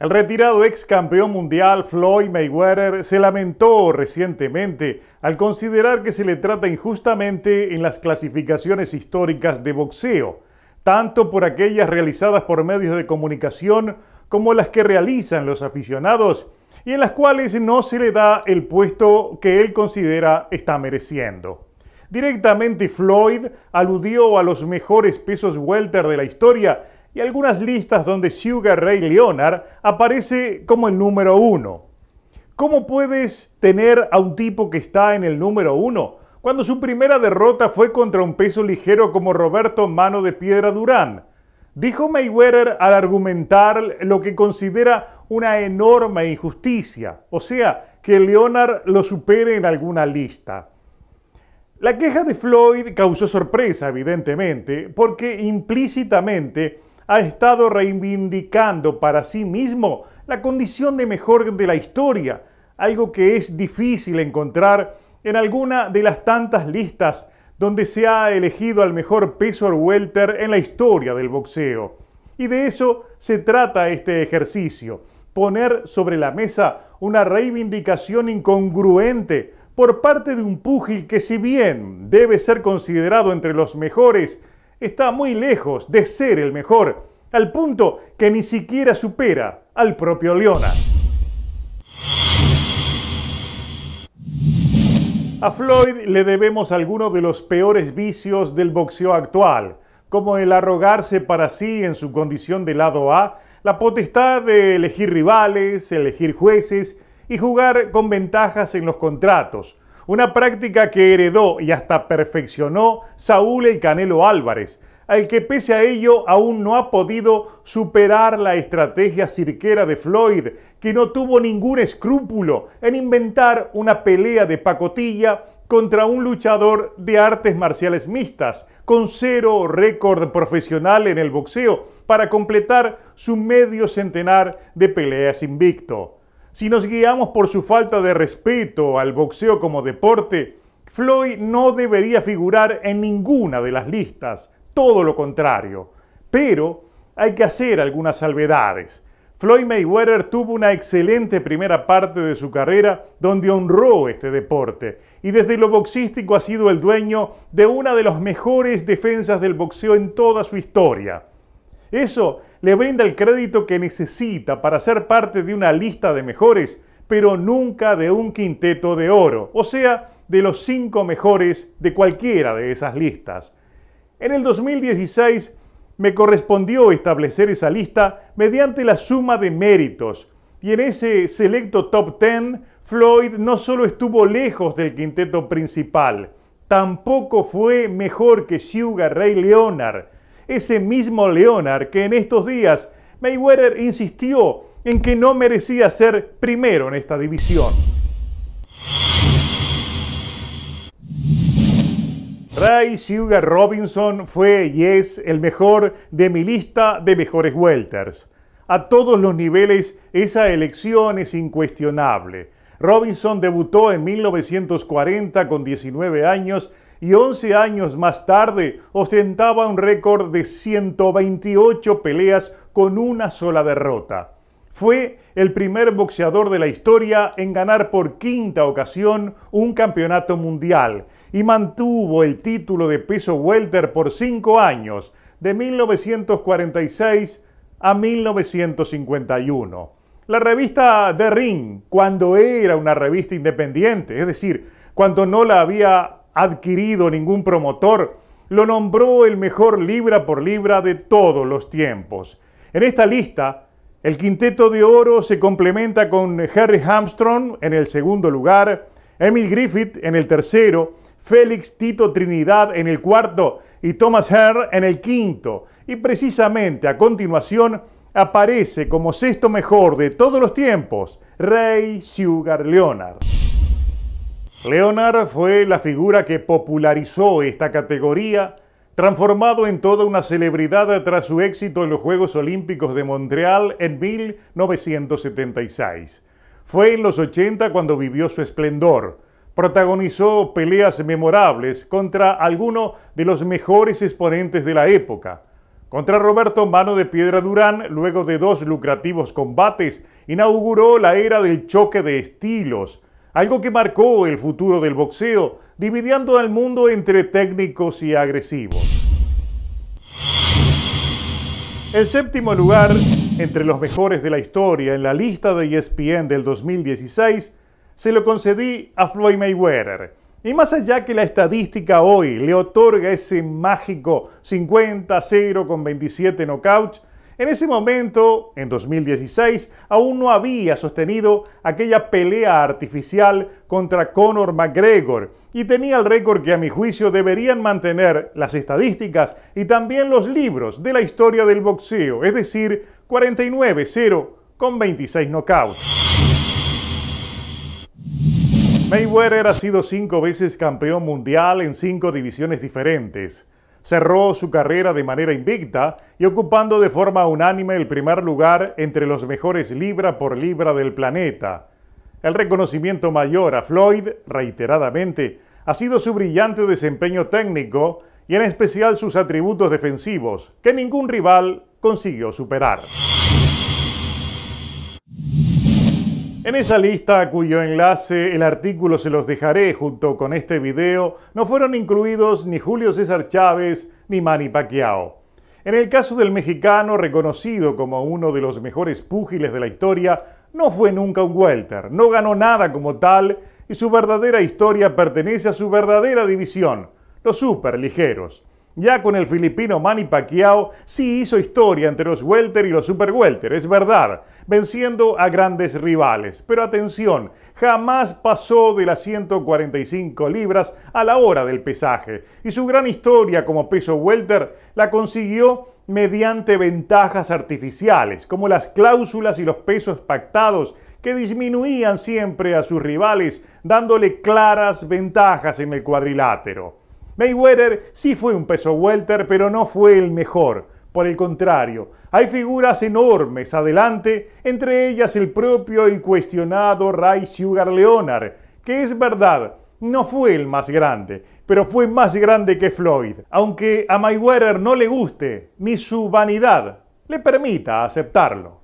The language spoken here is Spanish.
El retirado ex campeón mundial Floyd Mayweather se lamentó recientemente al considerar que se le trata injustamente en las clasificaciones históricas de boxeo, tanto por aquellas realizadas por medios de comunicación como las que realizan los aficionados y en las cuales no se le da el puesto que él considera está mereciendo. Directamente Floyd aludió a los mejores pesos welter de la historia y algunas listas donde Sugar Ray Leonard aparece como el número uno. ¿Cómo puedes tener a un tipo que está en el número uno cuando su primera derrota fue contra un peso ligero como Roberto Mano de Piedra Durán? Dijo Mayweather al argumentar lo que considera una enorme injusticia, o sea, que Leonard lo supere en alguna lista. La queja de Floyd causó sorpresa, evidentemente, porque implícitamente ha estado reivindicando para sí mismo la condición de mejor de la historia, algo que es difícil encontrar en alguna de las tantas listas donde se ha elegido al mejor peso welter en la historia del boxeo. Y de eso se trata este ejercicio, poner sobre la mesa una reivindicación incongruente por parte de un púgil que si bien debe ser considerado entre los mejores, está muy lejos de ser el mejor, al punto que ni siquiera supera al propio Leona. A Floyd le debemos algunos de los peores vicios del boxeo actual, como el arrogarse para sí en su condición de lado A, la potestad de elegir rivales, elegir jueces y jugar con ventajas en los contratos, una práctica que heredó y hasta perfeccionó Saúl el Canelo Álvarez, al que pese a ello aún no ha podido superar la estrategia cirquera de Floyd, que no tuvo ningún escrúpulo en inventar una pelea de pacotilla contra un luchador de artes marciales mixtas, con cero récord profesional en el boxeo, para completar su medio centenar de peleas invicto. Si nos guiamos por su falta de respeto al boxeo como deporte, Floyd no debería figurar en ninguna de las listas, todo lo contrario. Pero hay que hacer algunas salvedades. Floyd Mayweather tuvo una excelente primera parte de su carrera donde honró este deporte y desde lo boxístico ha sido el dueño de una de las mejores defensas del boxeo en toda su historia. Eso le brinda el crédito que necesita para ser parte de una lista de mejores, pero nunca de un quinteto de oro, o sea, de los cinco mejores de cualquiera de esas listas. En el 2016 me correspondió establecer esa lista mediante la suma de méritos, y en ese selecto top ten, Floyd no solo estuvo lejos del quinteto principal, tampoco fue mejor que Sugar Ray Leonard, ese mismo Leonard que en estos días Mayweather insistió en que no merecía ser primero en esta división. Ray Sugar Robinson fue y es el mejor de mi lista de mejores welters. A todos los niveles esa elección es incuestionable. Robinson debutó en 1940 con 19 años y 11 años más tarde ostentaba un récord de 128 peleas con una sola derrota. Fue el primer boxeador de la historia en ganar por quinta ocasión un campeonato mundial y mantuvo el título de peso welter por cinco años, de 1946 a 1951. La revista The Ring, cuando era una revista independiente, es decir, cuando no la había adquirido ningún promotor, lo nombró el mejor libra por libra de todos los tiempos. En esta lista, el quinteto de oro se complementa con Harry Armstrong en el segundo lugar, Emil Griffith en el tercero, Félix Tito Trinidad en el cuarto y Thomas Herr en el quinto. Y precisamente a continuación aparece como sexto mejor de todos los tiempos, Ray Sugar Leonard. Leonard fue la figura que popularizó esta categoría, transformado en toda una celebridad tras su éxito en los Juegos Olímpicos de Montreal en 1976. Fue en los 80 cuando vivió su esplendor. Protagonizó peleas memorables contra alguno de los mejores exponentes de la época. Contra Roberto Mano de Piedra Durán, luego de dos lucrativos combates, inauguró la era del choque de estilos, algo que marcó el futuro del boxeo, dividiendo al mundo entre técnicos y agresivos. El séptimo lugar, entre los mejores de la historia en la lista de ESPN del 2016, se lo concedí a Floyd Mayweather. Y más allá que la estadística hoy le otorga ese mágico 50-0 con 27 knockouts, en ese momento, en 2016, aún no había sostenido aquella pelea artificial contra Conor McGregor y tenía el récord que a mi juicio deberían mantener las estadísticas y también los libros de la historia del boxeo, es decir, 49-0 con 26 knockouts. Mayweather ha sido cinco veces campeón mundial en cinco divisiones diferentes cerró su carrera de manera invicta y ocupando de forma unánime el primer lugar entre los mejores libra por libra del planeta. El reconocimiento mayor a Floyd, reiteradamente, ha sido su brillante desempeño técnico y en especial sus atributos defensivos, que ningún rival consiguió superar. En esa lista, cuyo enlace el artículo se los dejaré junto con este video, no fueron incluidos ni Julio César Chávez ni Manny Pacquiao. En el caso del mexicano, reconocido como uno de los mejores púgiles de la historia, no fue nunca un welter, no ganó nada como tal y su verdadera historia pertenece a su verdadera división, los superligeros. Ya con el filipino Manny Pacquiao sí hizo historia entre los welter y los super welter, es verdad, venciendo a grandes rivales. Pero atención, jamás pasó de las 145 libras a la hora del pesaje. Y su gran historia como peso welter la consiguió mediante ventajas artificiales, como las cláusulas y los pesos pactados que disminuían siempre a sus rivales, dándole claras ventajas en el cuadrilátero. Mayweather sí fue un peso welter, pero no fue el mejor. Por el contrario, hay figuras enormes adelante, entre ellas el propio y cuestionado Ray Sugar Leonard, que es verdad, no fue el más grande, pero fue más grande que Floyd. Aunque a Mayweather no le guste, ni su vanidad le permita aceptarlo.